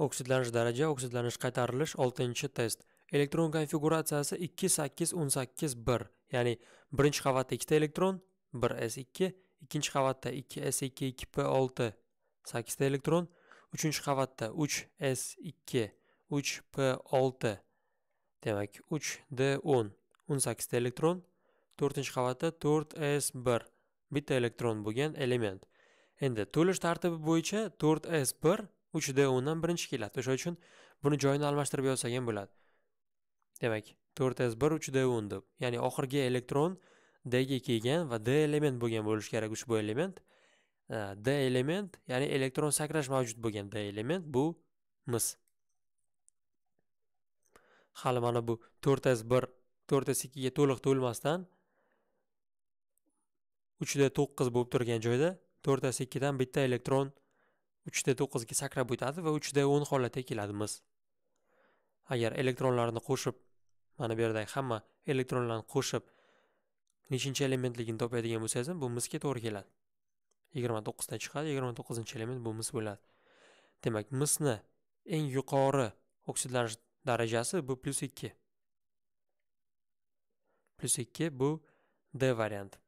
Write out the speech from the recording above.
oksidlanish daraja oksidlanish qaytarilish 6 test elektron konfiguratsiyasi 28181 ya'ni birinchi qavatda ikkita elektron 1s2 ikkinchi qavatda 2 s 2 2 p 6 sakkizta elektron uchinchi qavatda 3s2 3p6 demak 3d10 18ta elektron to'rtinchi qavatda 4s1 bitta elektron bo'lgan element endi to'lish tartibi bo'yicha 4s1 uch d o'ndan birinchi keladi o'sha uchun buni joyini almashtirib yozsak ham bo'ladi demak to'rt s bir uch d o'n deb ya'ni oxirgi elektron d ga kelgan va d element bo'lgan bo'lishi kerak ushbu element d element ya'ni elektron sakrash mavjud bo'lgan d element bu mis hali mana bu to'rt s bir to'rt s ikkiga to'liq to'lmasdan uch d to'qqiz bo'lib turgan joyda to'rt s ikkidan bitta elektron uchda to'qqizga sakrab o'tadi va uchda o'n holatga keladi agar elektronlarni qo'shib mana bu yerdagi hamma elektronlarni qo'shib nechinchi elementligini topadigan bo'lsangiz bu misga to'g'ri keladi yigirma to'qqizdan chiqadi yigirma to'qqizinchi element bu mis bo'ladi demak misni eng yuqori oksidlanish darajasi bu plyus ikki plyus ikki bu d varianti